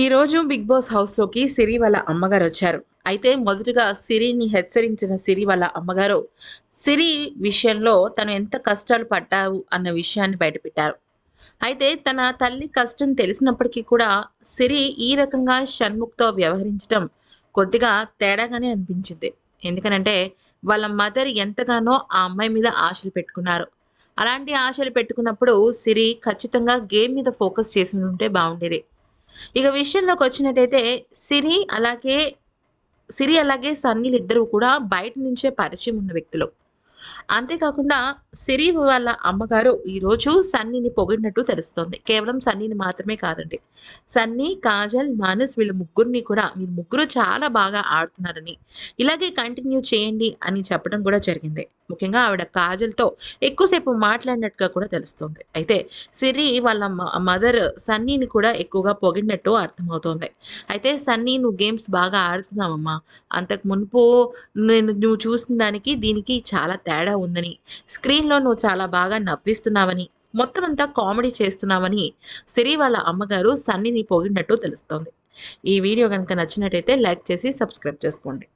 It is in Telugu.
ఈరోజు బిగ్ బాస్ హౌస్లోకి సిరి వాళ్ళ అమ్మగారు వచ్చారు అయితే మొదటగా సిరిని హెచ్చరించిన సిరి వాళ్ళ అమ్మగారు సిరి విషయంలో తను ఎంత కష్టాలు పడ్డావు అన్న విషయాన్ని బయటపెట్టారు అయితే తన తల్లి కష్టం తెలిసినప్పటికీ కూడా సిరి ఈ రకంగా షణ్ముఖ్తో వ్యవహరించడం కొద్దిగా తేడాగానే అనిపించింది ఎందుకనంటే వాళ్ళ మదర్ ఎంతగానో ఆ అమ్మాయి మీద ఆశలు పెట్టుకున్నారు అలాంటి ఆశలు పెట్టుకున్నప్పుడు సిరి ఖచ్చితంగా గేమ్ మీద ఫోకస్ చేసి ఉంటే బాగుండేది ఇక విషయంలోకి వచ్చినట్టయితే సిరి అలాగే సిరి అలాగే సన్నీలు ఇద్దరు కూడా బయట నుంచే పరిచయం ఉన్న వ్యక్తులు అంతేకాకుండా సిరి వాళ్ళ అమ్మగారు ఈరోజు సన్నీని పొగిడినట్టు తెలుస్తోంది కేవలం సన్నీని మాత్రమే కాదండి సన్నీ కాజల్ మానస్ వీళ్ళ ముగ్గురిని కూడా మీరు ముగ్గురు చాలా బాగా ఆడుతున్నారని ఇలాగే కంటిన్యూ చేయండి అని చెప్పడం కూడా జరిగింది ముఖ్యంగా ఆవిడ కాజల్తో ఎక్కువసేపు మాట్లాడినట్టుగా కూడా తెలుస్తుంది అయితే సిరి వాళ్ళ మదర్ సన్నీని కూడా ఎక్కువగా పొగిడినట్టు అర్థమవుతోంది అయితే సన్నీ నువ్వు గేమ్స్ బాగా ఆడుతున్నావమ్మా అంతకు మునుపు నేను నువ్వు చూసిన దానికి దీనికి చాలా తేడా ఉందని స్క్రీన్లో నువ్వు చాలా బాగా నవ్విస్తున్నావని మొత్తం అంతా కామెడీ చేస్తున్నామని సిరి వాళ్ళ అమ్మగారు సన్నిని పోగినట్టు తెలుస్తోంది ఈ వీడియో కనుక నచ్చినట్టయితే లైక్ చేసి సబ్స్క్రైబ్ చేసుకోండి